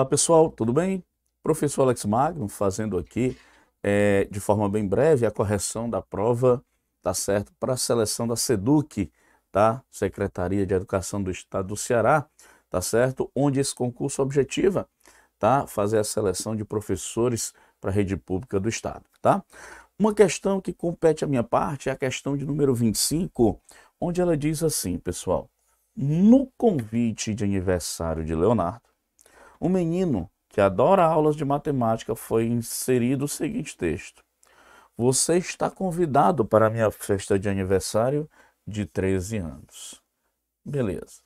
Olá pessoal, tudo bem? Professor Alex Magno fazendo aqui é, de forma bem breve a correção da prova, tá certo? Para a seleção da SEDUC, tá? Secretaria de Educação do Estado do Ceará, tá certo? Onde esse concurso objetiva, tá? Fazer a seleção de professores para a rede pública do Estado, tá? Uma questão que compete à minha parte é a questão de número 25, onde ela diz assim, pessoal: no convite de aniversário de Leonardo, um menino que adora aulas de matemática foi inserido o seguinte texto: Você está convidado para a minha festa de aniversário de 13 anos. Beleza.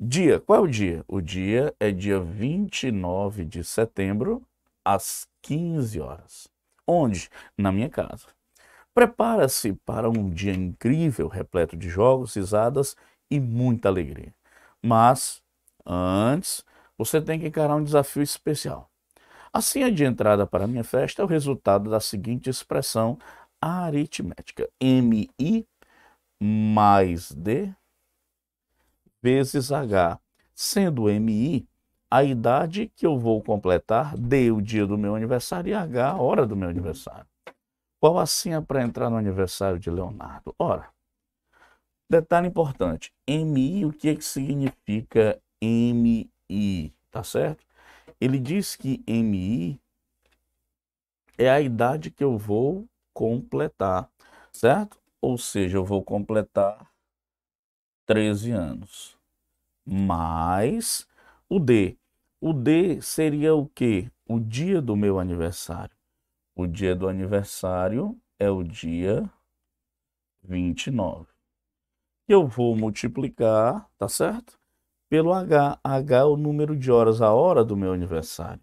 Dia, qual é o dia? O dia é dia 29 de setembro, às 15 horas. Onde? Na minha casa. Prepara-se para um dia incrível, repleto de jogos, risadas e muita alegria. Mas, antes, você tem que encarar um desafio especial. Assim, a senha de entrada para minha festa é o resultado da seguinte expressão aritmética: MI mais D vezes H, sendo MI a idade que eu vou completar, D o dia do meu aniversário e H a hora do meu aniversário. Qual a senha para entrar no aniversário de Leonardo? Ora, detalhe importante, MI, o que, é que significa MI? MI, tá certo? Ele diz que MI é a idade que eu vou completar, certo? Ou seja, eu vou completar 13 anos. Mais o D. O D seria o quê? O dia do meu aniversário. O dia do aniversário é o dia 29. Eu vou multiplicar, tá certo? pelo H. H é o número de horas, a hora do meu aniversário.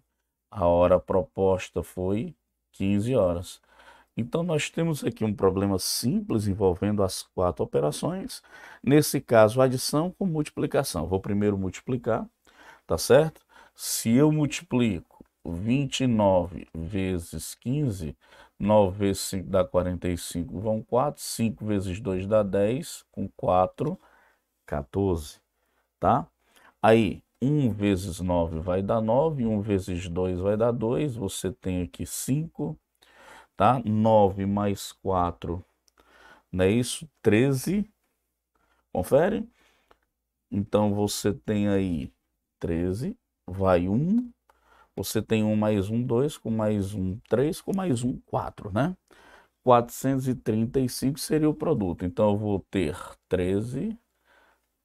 A hora proposta foi 15 horas. Então, nós temos aqui um problema simples envolvendo as quatro operações. Nesse caso, adição com multiplicação. Vou primeiro multiplicar, tá certo? Se eu multiplico 29 vezes 15, 9 vezes 5 dá 45, vão 4. 5 vezes 2 dá 10, com 4, 14, tá? Aí, 1 vezes 9 vai dar 9, 1 vezes 2 vai dar 2, você tem aqui 5, tá? 9 mais 4, não é isso? 13, confere? Então, você tem aí 13, vai 1, você tem 1 mais 1, 2, com mais 1, 3, com mais 1, 4, né? 435 seria o produto. Então, eu vou ter 13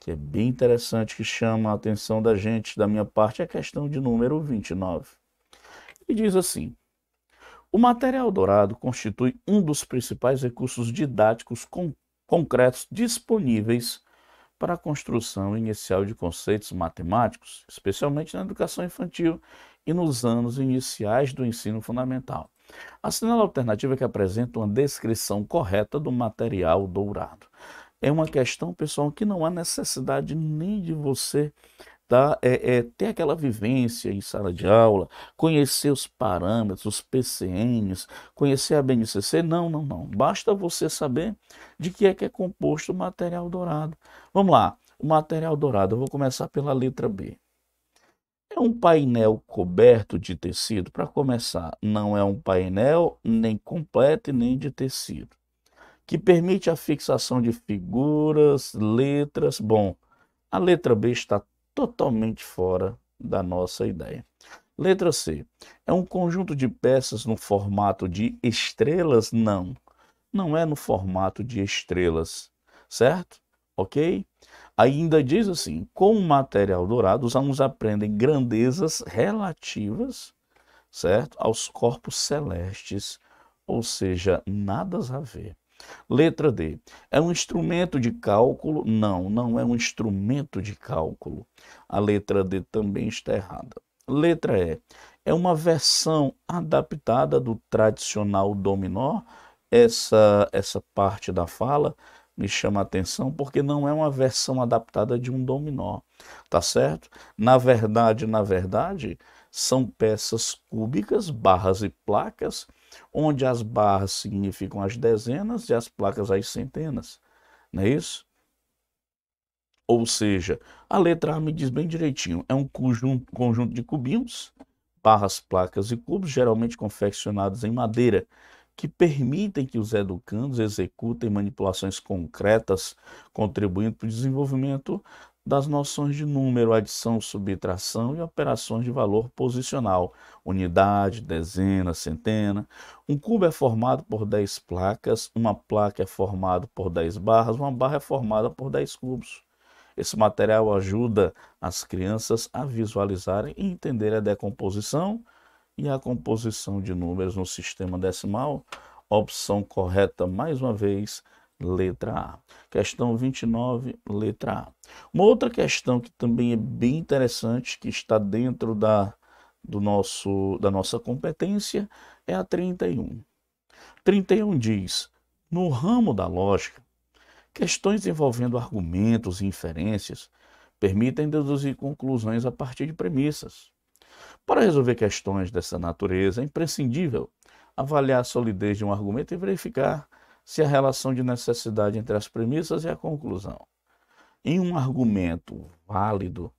que é bem interessante, que chama a atenção da gente, da minha parte, é a questão de número 29. E diz assim: O material dourado constitui um dos principais recursos didáticos con concretos disponíveis para a construção inicial de conceitos matemáticos, especialmente na educação infantil e nos anos iniciais do ensino fundamental. Assinale a alternativa que apresenta uma descrição correta do material dourado é uma questão, pessoal, que não há necessidade nem de você tá, é, é, ter aquela vivência em sala de aula, conhecer os parâmetros, os PCNs, conhecer a BNCC. Não, não, não. Basta você saber de que é que é composto o material dourado. Vamos lá. O material dourado, eu vou começar pela letra B. É um painel coberto de tecido? Para começar, não é um painel nem completo nem de tecido que permite a fixação de figuras, letras. Bom, a letra B está totalmente fora da nossa ideia. Letra C. É um conjunto de peças no formato de estrelas? Não. Não é no formato de estrelas, certo? Ok? Ainda diz assim: com o material dourado, os alunos aprendem grandezas relativas, certo? Aos corpos celestes, ou seja, nada a ver. Letra D. É um instrumento de cálculo? Não, não é um instrumento de cálculo. A letra D também está errada. Letra E. É uma versão adaptada do tradicional dominó? Essa, essa parte da fala me chama a atenção porque não é uma versão adaptada de um dominó, tá certo? Na verdade, na verdade, são peças cúbicas, barras e placas onde as barras significam as dezenas e as placas as centenas. Não é isso? Ou seja, a letra A me diz bem direitinho, é um conjunto de cubinhos, barras, placas e cubos, geralmente confeccionados em madeira, que permitem que os educandos executem manipulações concretas, contribuindo para o desenvolvimento das noções de número, adição, subtração e operações de valor posicional, unidade, dezena, centena. Um cubo é formado por 10 placas, uma placa é formada por 10 barras, uma barra é formada por 10 cubos. Esse material ajuda as crianças a visualizarem e entender a decomposição e a composição de números no sistema decimal. Opção correta, mais uma vez, letra A. Questão 29, letra A. Uma outra questão que também é bem interessante, que está dentro da, do nosso, da nossa competência, é a 31. 31 diz: no ramo da lógica, questões envolvendo argumentos e inferências permitem deduzir conclusões a partir de premissas. Para resolver questões dessa natureza, é imprescindível avaliar a solidez de um argumento e verificar se a relação de necessidade entre as premissas e a conclusão. Em um argumento válido,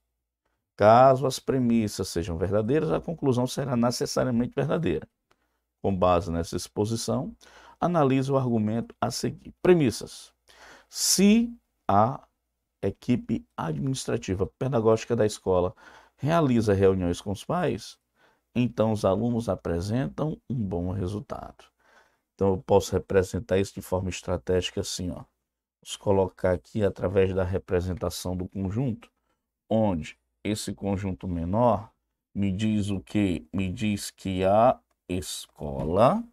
caso as premissas sejam verdadeiras, a conclusão será necessariamente verdadeira. Com base nessa exposição, analise o argumento a seguir. Premissas. Se a equipe administrativa pedagógica da escola realiza reuniões com os pais, então os alunos apresentam um bom resultado. Então eu posso representar isso de forma estratégica assim, ó. Vamos colocar aqui através da representação do conjunto, onde esse conjunto menor me diz o que? Me diz que a escola,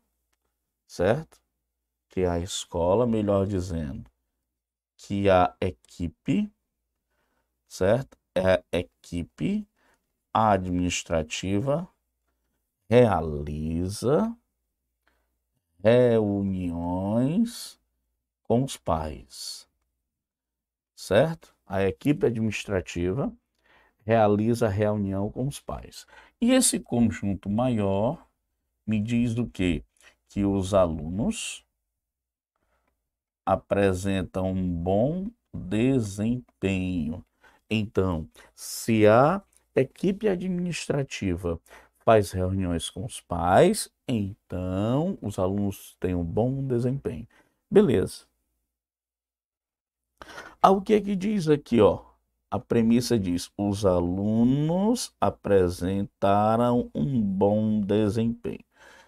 certo? Que a escola, melhor dizendo, que a equipe, certo? É a equipe administrativa realiza reuniões com os pais. Certo? A equipe administrativa realiza reunião com os pais. E esse conjunto maior me diz o quê? Que os alunos apresentam um bom desempenho. Então, se a equipe administrativa faz reuniões com os pais, então os alunos têm um bom desempenho. Beleza. Ah, o que é que diz aqui, ó? A premissa diz: os alunos apresentaram um bom desempenho.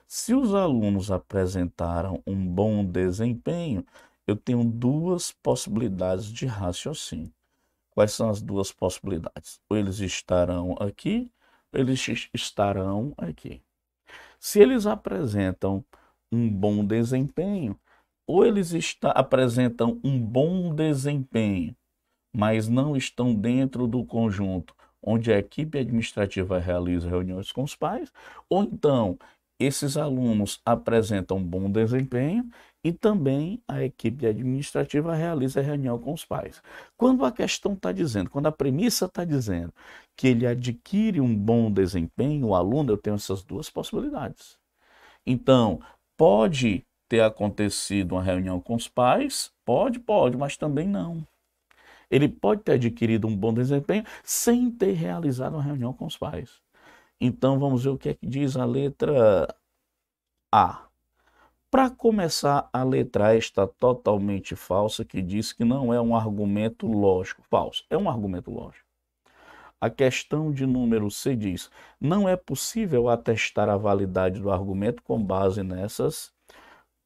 Se os alunos apresentaram um bom desempenho, eu tenho duas possibilidades de raciocínio. Quais são as duas possibilidades? Ou eles estarão aqui eles estarão aqui. Se eles apresentam um bom desempenho, ou eles está, apresentam um bom desempenho, mas não estão dentro do conjunto onde a equipe administrativa realiza reuniões com os pais, ou então esses alunos apresentam bom desempenho e também a equipe administrativa realiza reunião com os pais. Quando a questão está dizendo, quando a premissa está dizendo que ele adquire um bom desempenho, o aluno, eu tenho essas duas possibilidades. Então, pode ter acontecido uma reunião com os pais? Pode, pode, mas também não. Ele pode ter adquirido um bom desempenho sem ter realizado uma reunião com os pais. Então, vamos ver o que é que diz a letra A. Para começar, a letra A está totalmente falsa, que diz que não é um argumento lógico. Falso, é um argumento lógico. A questão de número C diz: não é possível atestar a validade do argumento com base nessas.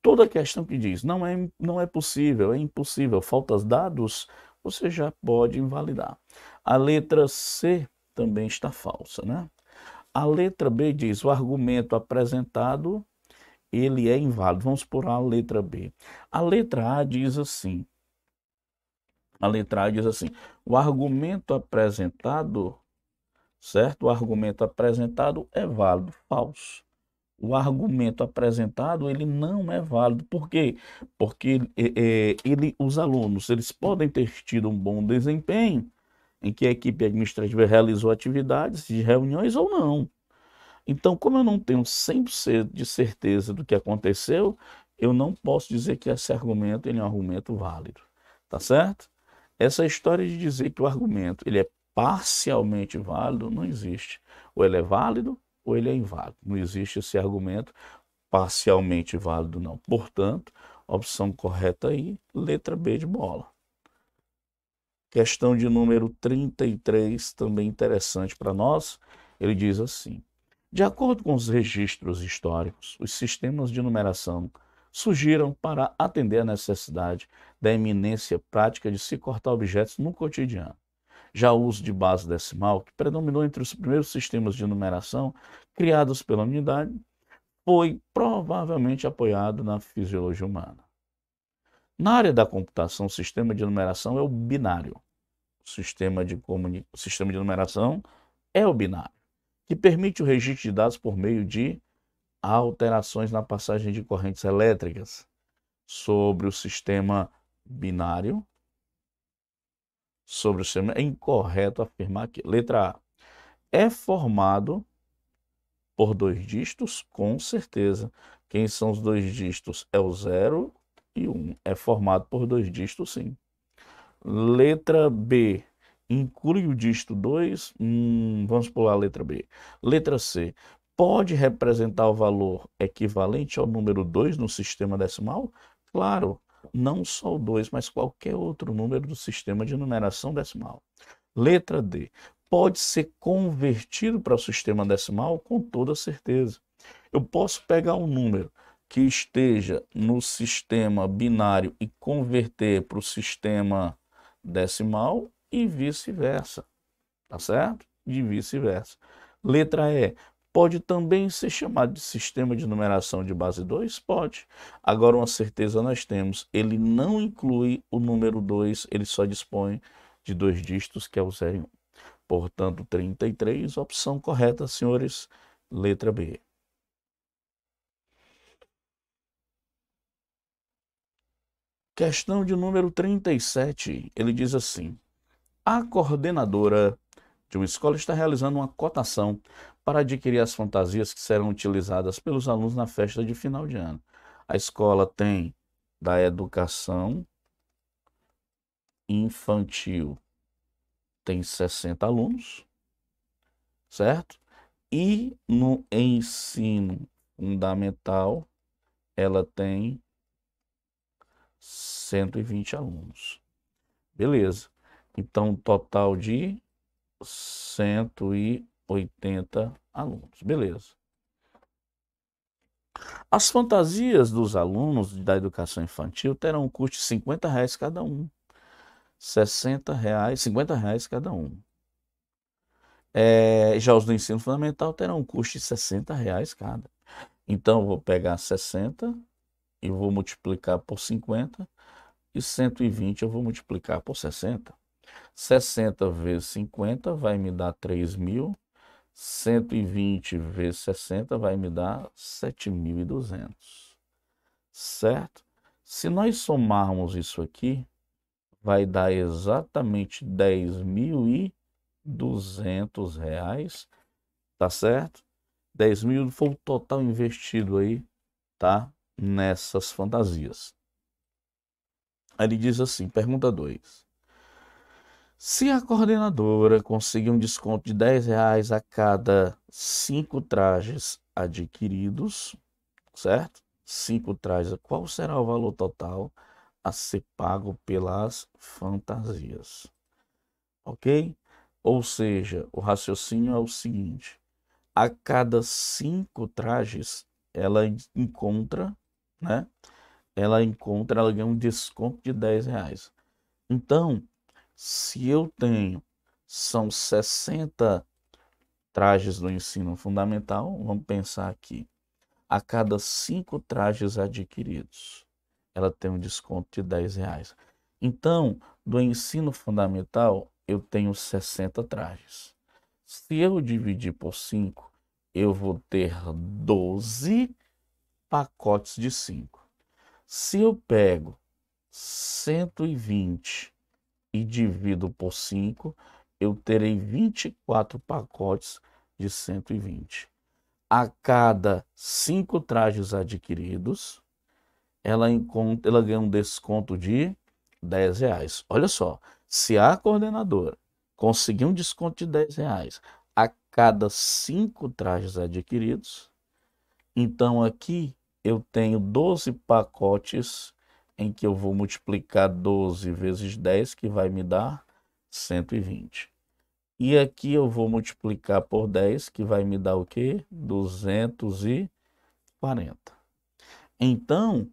Toda questão que diz não é, não é possível, é impossível, faltas dados, você já pode invalidar. A letra C também está falsa, né? A letra B diz: o argumento apresentado ele é inválido. Vamos por a letra B. A letra A diz assim: a letra A diz assim: o argumento apresentado, certo? O argumento apresentado é válido, falso. O argumento apresentado ele não é válido. Por quê? Porque é, ele, os alunos eles podem ter tido um bom desempenho em que a equipe administrativa realizou atividades de reuniões ou não. Então, como eu não tenho 100% de certeza do que aconteceu, eu não posso dizer que esse argumento ele é um argumento válido. Tá certo? Essa história de dizer que o argumento ele é parcialmente válido não existe. Ou ele é válido ou ele é inválido. Não existe esse argumento parcialmente válido, não. Portanto, opção correta aí, letra B de bola. Questão de número 33, também interessante para nós. Ele diz assim: de acordo com os registros históricos, os sistemas de numeração surgiram para atender à necessidade da iminência prática de se cortar objetos no cotidiano. Já o uso de base decimal, que predominou entre os primeiros sistemas de numeração criados pela unidade, foi provavelmente apoiado na fisiologia humana. Na área da computação, o sistema de numeração é o binário. O sistema de, comuni... o sistema de numeração é o binário, que permite o registro de dados por meio de há alterações na passagem de correntes elétricas sobre o sistema binário. Sobre o sistema. É incorreto afirmar que. Letra A. É formado por dois dígitos? Com certeza. Quem são os dois dígitos? É o 0 e 1. Um. É formado por dois dígitos, sim. Letra B. Inclui o dígito 2? Hum, vamos pular a letra B. Letra C pode representar o valor equivalente ao número 2 no sistema decimal? Claro, não só o 2, mas qualquer outro número do sistema de numeração decimal. Letra D. Pode ser convertido para o sistema decimal com toda certeza. Eu posso pegar um número que esteja no sistema binário e converter para o sistema decimal e vice-versa. Tá certo? E vice-versa. Letra E. Pode também ser chamado de sistema de numeração de base 2? Pode. Agora, uma certeza nós temos: ele não inclui o número 2, ele só dispõe de dois dígitos, que é o 0 e 1. Portanto, 33, opção correta, senhores, letra B. Questão de número 37, ele diz assim: a coordenadora de uma escola está realizando uma cotação para adquirir as fantasias que serão utilizadas pelos alunos na festa de final de ano. A escola tem da educação infantil tem 60 alunos, certo? E no ensino fundamental ela tem 120 alunos. Beleza. Então, total de 180 alunos. Beleza. As fantasias dos alunos da educação infantil terão um custo de 50 reais cada um. 60 reais, 50 reais cada um. É, já os do ensino fundamental terão um custo de 60 reais cada. Então, vou pegar 60 e vou multiplicar por 50 e 120 eu vou multiplicar por 60. 60 vezes 50 vai me dar 3 mil. 120 vezes 60 vai me dar 7.200. Certo? Se nós somarmos isso aqui, vai dar exatamente 10.200 reais, tá certo? 10 mil foi o total investido aí, tá? Nessas fantasias. Aí ele diz assim, pergunta 2. Se a coordenadora conseguir um desconto de 10 reais a cada cinco trajes adquiridos, certo? Cinco trajes, qual será o valor total a ser pago pelas fantasias? Ok? Ou seja, o raciocínio é o seguinte: a cada cinco trajes ela encontra, né? Ela encontra, ela ganha um desconto de 10 reais. Então, se eu tenho são 60 trajes do ensino fundamental, vamos pensar aqui, a cada cinco trajes adquiridos, ela tem um desconto de 10 reais. Então, do ensino fundamental, eu tenho 60 trajes. Se eu dividir por 5, eu vou ter 12 pacotes de 5. Se eu pego 120 e divido por 5, eu terei 24 pacotes de 120. A cada 5 trajes adquiridos, ela, encontra, ela ganha um desconto de 10 reais. Olha só, se a coordenadora conseguir um desconto de 10 reais a cada 5 trajes adquiridos, então aqui eu tenho 12 pacotes em que eu vou multiplicar 12 vezes 10, que vai me dar 120. E aqui eu vou multiplicar por 10, que vai me dar o quê? 240. Então,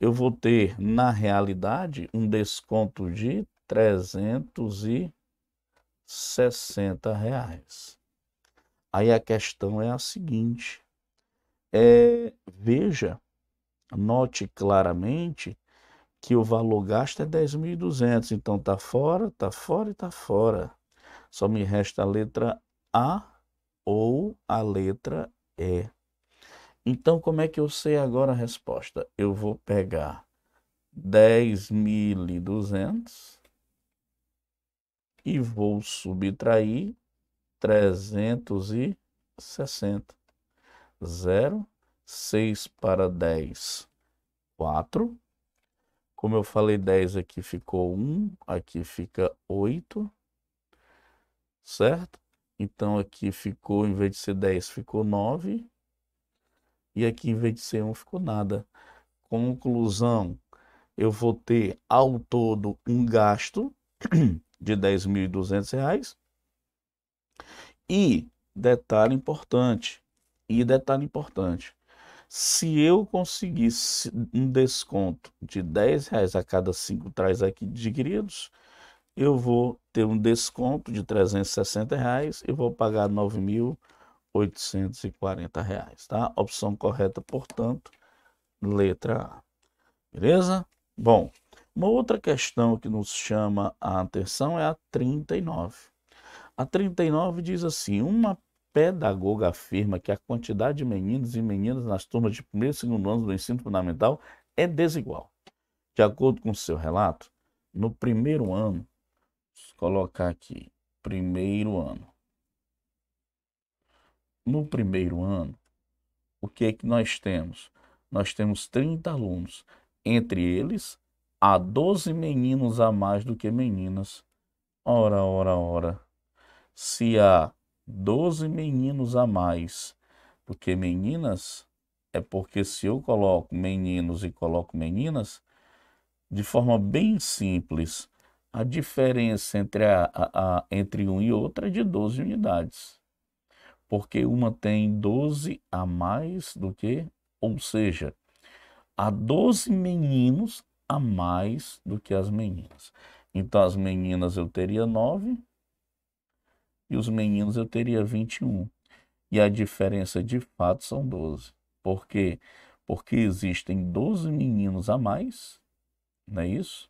eu vou ter, na realidade, um desconto de 360 reais. Aí a questão é a seguinte. É, veja, note claramente que o valor gasto é 10.200, então está fora, está fora e está fora. Só me resta a letra A ou a letra E. Então, como é que eu sei agora a resposta? Eu vou pegar 10.200 e vou subtrair 360. 0, 6 para 10, 4. Como eu falei, 10 aqui ficou 1, aqui fica 8, certo? Então aqui ficou, em vez de ser 10, ficou 9. E aqui, em vez de ser 1, ficou nada. Conclusão, eu vou ter ao todo um gasto de R$ 10.200. E detalhe importante, e detalhe importante, se eu conseguisse um desconto de 10 reais a cada cinco traz aqui adquiridos, eu vou ter um desconto de 360 reais e vou pagar 9.840 reais, tá? Opção correta, portanto, letra A. Beleza? Bom, uma outra questão que nos chama a atenção é a 39. A 39 diz assim: uma pedagoga afirma que a quantidade de meninos e meninas nas turmas de primeiro e segundo anos do ensino fundamental é desigual. De acordo com seu relato, no primeiro ano, colocar aqui, primeiro ano. No primeiro ano, o que é que nós temos? Nós temos 30 alunos. Entre eles, há 12 meninos a mais do que meninas. Ora, ora, ora. Se há doze meninos a mais. Porque meninas é porque se eu coloco meninos e coloco meninas, de forma bem simples, a diferença entre, a, a, a, entre um e outro é de 12 unidades. Porque uma tem 12 a mais do que, ou seja, há 12 meninos a mais do que as meninas. Então, as meninas eu teria 9 e os meninos eu teria 21. E a diferença de fato são 12. Por quê? Porque existem 12 meninos a mais, não é isso?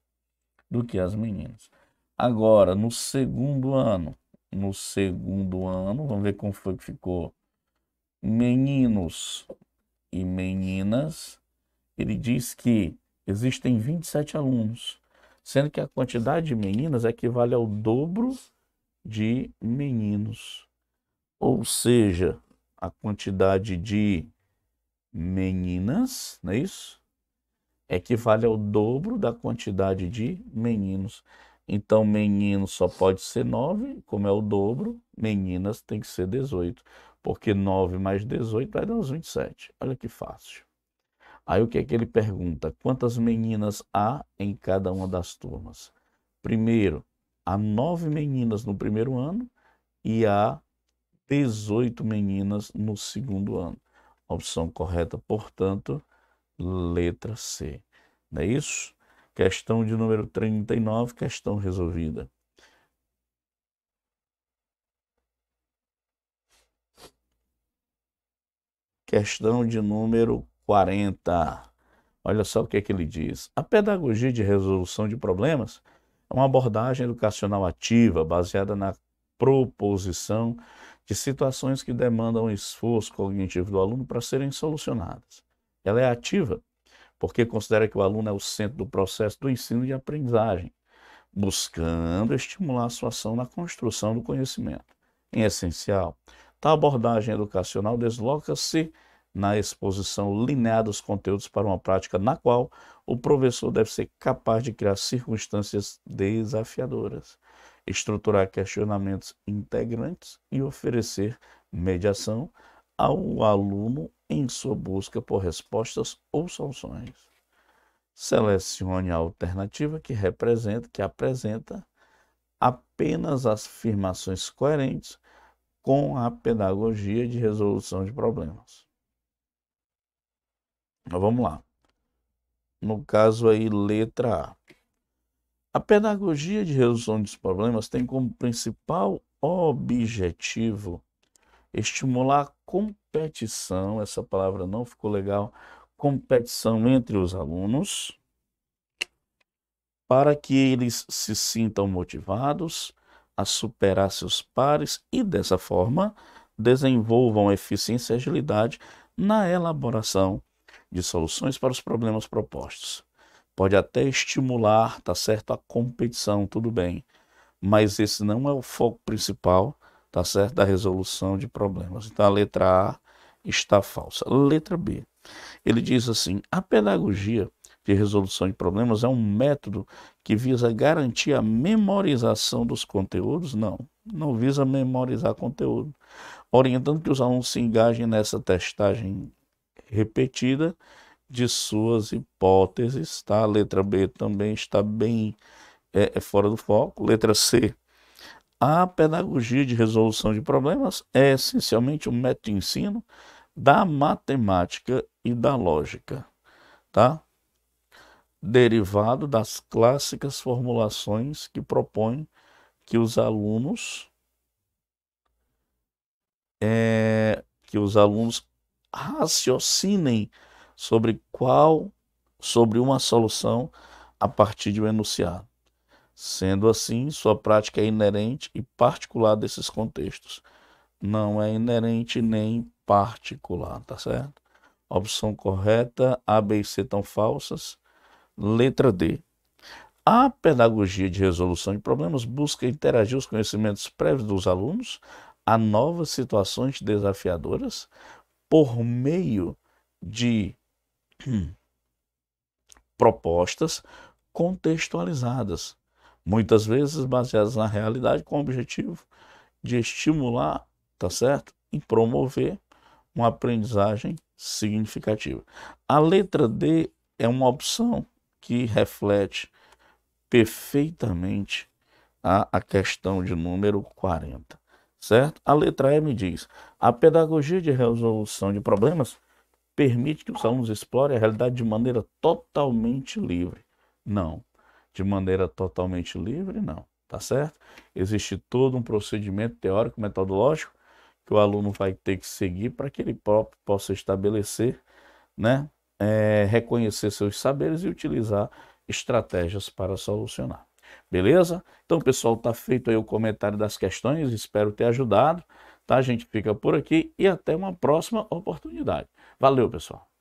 Do que as meninas. Agora, no segundo ano, no segundo ano, vamos ver como foi que ficou. Meninos e meninas, ele diz que existem 27 alunos, sendo que a quantidade de meninas equivale ao dobro de meninos. Ou seja, a quantidade de meninas, não é isso? Equivale é ao dobro da quantidade de meninos. Então, menino só pode ser 9, como é o dobro, meninas tem que ser 18. Porque 9 mais 18 vai dar uns 27. Olha que fácil. Aí o que é que ele pergunta? Quantas meninas há em cada uma das turmas? Primeiro, a nove meninas no primeiro ano e a 18 meninas no segundo ano. opção correta, portanto, letra C. Não é isso? Questão de número 39, questão resolvida. Questão de número 40. Olha só o que, é que ele diz. A pedagogia de resolução de problemas é uma abordagem educacional ativa baseada na proposição de situações que demandam esforço cognitivo do aluno para serem solucionadas. Ela é ativa porque considera que o aluno é o centro do processo do ensino e aprendizagem, buscando estimular a sua ação na construção do conhecimento. Em essencial, tal abordagem educacional desloca-se na exposição linear dos conteúdos para uma prática na qual o professor deve ser capaz de criar circunstâncias desafiadoras, estruturar questionamentos integrantes e oferecer mediação ao aluno em sua busca por respostas ou soluções. Selecione a alternativa que representa, que apresenta apenas as afirmações coerentes com a pedagogia de resolução de problemas. Mas vamos lá. No caso aí, letra A. A pedagogia de resolução dos problemas tem como principal objetivo estimular a competição, essa palavra não ficou legal, competição entre os alunos, para que eles se sintam motivados a superar seus pares e, dessa forma, desenvolvam eficiência e agilidade na elaboração de soluções para os problemas propostos. Pode até estimular, tá certo, a competição, tudo bem, mas esse não é o foco principal, tá certo, da resolução de problemas. Então a letra A está falsa. Letra B. Ele diz assim: a pedagogia de resolução de problemas é um método que visa garantir a memorização dos conteúdos? Não, não visa memorizar conteúdo. Orientando que os alunos se engajem nessa testagem repetida de suas hipóteses, tá? A letra B também está bem é, é fora do foco. Letra C. A pedagogia de resolução de problemas é essencialmente um método de ensino da matemática e da lógica, tá? Derivado das clássicas formulações que propõem que os alunos é, que os alunos raciocinem sobre qual sobre uma solução a partir de um enunciado. Sendo assim, sua prática é inerente e particular desses contextos. Não é inerente nem particular, tá certo? Opção correta, A, B e C estão falsas. Letra D. A pedagogia de resolução de problemas busca interagir os conhecimentos prévios dos alunos a novas situações desafiadoras, por meio de hum, propostas contextualizadas, muitas vezes baseadas na realidade com o objetivo de estimular, tá certo? E promover uma aprendizagem significativa. A letra D é uma opção que reflete perfeitamente a, a questão de número 40 certo? A letra M diz: a pedagogia de resolução de problemas permite que os alunos explorem a realidade de maneira totalmente livre. Não, de maneira totalmente livre, não, tá certo? Existe todo um procedimento teórico, metodológico, que o aluno vai ter que seguir para que ele próprio possa estabelecer, né? É, reconhecer seus saberes e utilizar estratégias para solucionar. Beleza? Então, pessoal, tá feito aí o comentário das questões, espero ter ajudado. Tá? A gente fica por aqui e até uma próxima oportunidade. Valeu, pessoal!